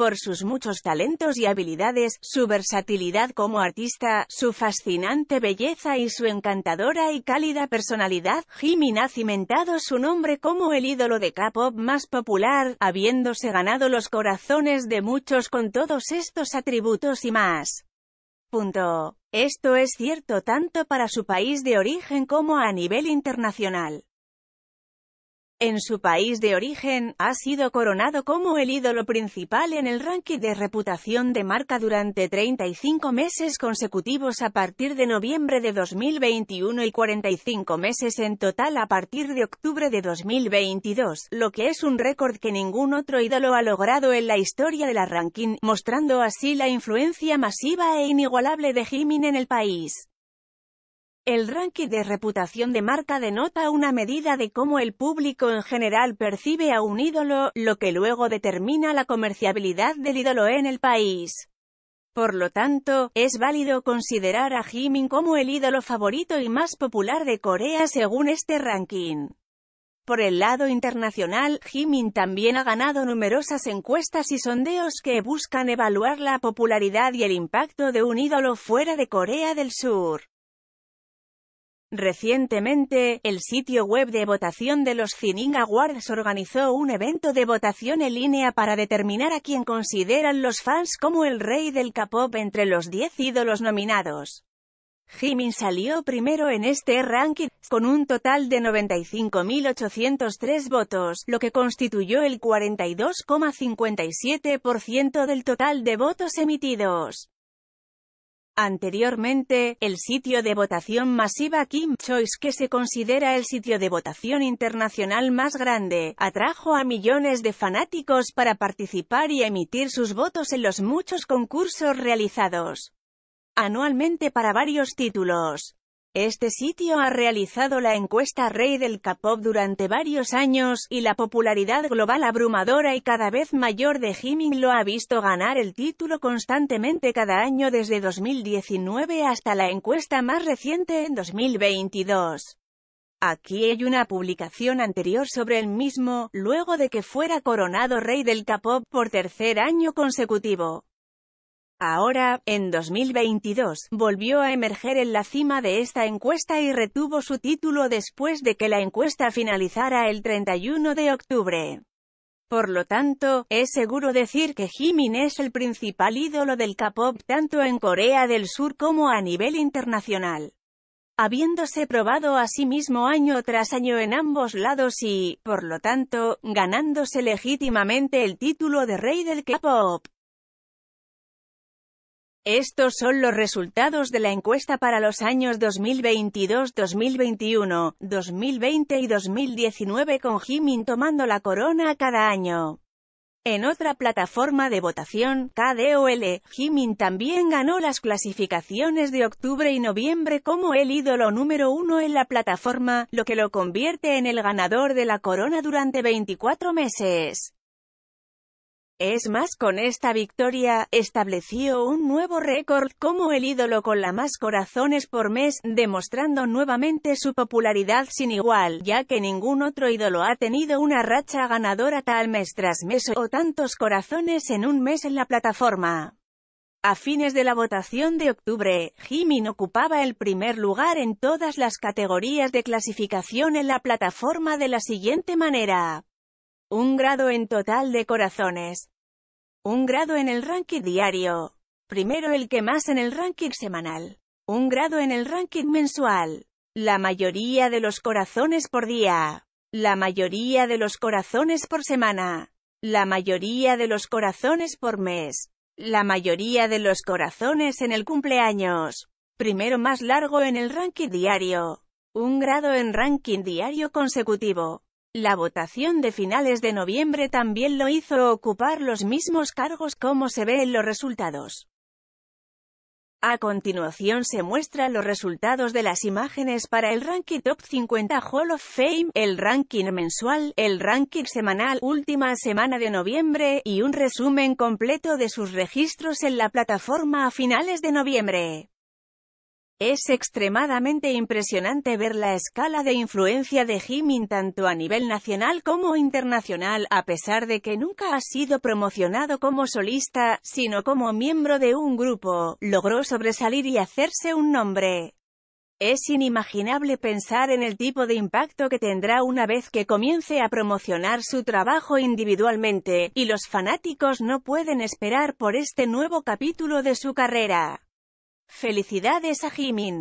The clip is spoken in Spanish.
por sus muchos talentos y habilidades, su versatilidad como artista, su fascinante belleza y su encantadora y cálida personalidad, Jimin ha cimentado su nombre como el ídolo de K-pop más popular, habiéndose ganado los corazones de muchos con todos estos atributos y más. Esto es cierto tanto para su país de origen como a nivel internacional en su país de origen, ha sido coronado como el ídolo principal en el ranking de reputación de marca durante 35 meses consecutivos a partir de noviembre de 2021 y 45 meses en total a partir de octubre de 2022, lo que es un récord que ningún otro ídolo ha logrado en la historia de la ranking, mostrando así la influencia masiva e inigualable de Jimin en el país. El ranking de reputación de marca denota una medida de cómo el público en general percibe a un ídolo, lo que luego determina la comerciabilidad del ídolo en el país. Por lo tanto, es válido considerar a Jimin como el ídolo favorito y más popular de Corea según este ranking. Por el lado internacional, Jimin también ha ganado numerosas encuestas y sondeos que buscan evaluar la popularidad y el impacto de un ídolo fuera de Corea del Sur. Recientemente, el sitio web de votación de los Cining Awards organizó un evento de votación en línea para determinar a quién consideran los fans como el rey del K-pop entre los 10 ídolos nominados. Jimin salió primero en este ranking, con un total de 95.803 votos, lo que constituyó el 42,57% del total de votos emitidos. Anteriormente, el sitio de votación masiva Kim Choice que se considera el sitio de votación internacional más grande, atrajo a millones de fanáticos para participar y emitir sus votos en los muchos concursos realizados anualmente para varios títulos. Este sitio ha realizado la encuesta Rey del K-pop durante varios años, y la popularidad global abrumadora y cada vez mayor de Jimin lo ha visto ganar el título constantemente cada año desde 2019 hasta la encuesta más reciente en 2022. Aquí hay una publicación anterior sobre el mismo, luego de que fuera coronado rey del K-pop por tercer año consecutivo. Ahora, en 2022, volvió a emerger en la cima de esta encuesta y retuvo su título después de que la encuesta finalizara el 31 de octubre. Por lo tanto, es seguro decir que Jimin es el principal ídolo del K-pop tanto en Corea del Sur como a nivel internacional. Habiéndose probado a sí mismo año tras año en ambos lados y, por lo tanto, ganándose legítimamente el título de rey del K-pop. Estos son los resultados de la encuesta para los años 2022, 2021, 2020 y 2019 con Jimin tomando la corona cada año. En otra plataforma de votación, KDOL, Jimin también ganó las clasificaciones de octubre y noviembre como el ídolo número uno en la plataforma, lo que lo convierte en el ganador de la corona durante 24 meses. Es más, con esta victoria, estableció un nuevo récord como el ídolo con la más corazones por mes, demostrando nuevamente su popularidad sin igual, ya que ningún otro ídolo ha tenido una racha ganadora tal mes tras mes o tantos corazones en un mes en la plataforma. A fines de la votación de octubre, Jimin ocupaba el primer lugar en todas las categorías de clasificación en la plataforma de la siguiente manera. Un grado en total de corazones. Un grado en el ranking diario. Primero el que más en el ranking semanal. Un grado en el ranking mensual. La mayoría de los corazones por día. La mayoría de los corazones por semana. La mayoría de los corazones por mes. La mayoría de los corazones en el cumpleaños. Primero más largo en el ranking diario. Un grado en ranking diario consecutivo. La votación de finales de noviembre también lo hizo ocupar los mismos cargos como se ve en los resultados. A continuación se muestran los resultados de las imágenes para el ranking Top 50 Hall of Fame, el ranking mensual, el ranking semanal, última semana de noviembre, y un resumen completo de sus registros en la plataforma a finales de noviembre. Es extremadamente impresionante ver la escala de influencia de Jimin tanto a nivel nacional como internacional, a pesar de que nunca ha sido promocionado como solista, sino como miembro de un grupo, logró sobresalir y hacerse un nombre. Es inimaginable pensar en el tipo de impacto que tendrá una vez que comience a promocionar su trabajo individualmente, y los fanáticos no pueden esperar por este nuevo capítulo de su carrera. ¡Felicidades a Jimin!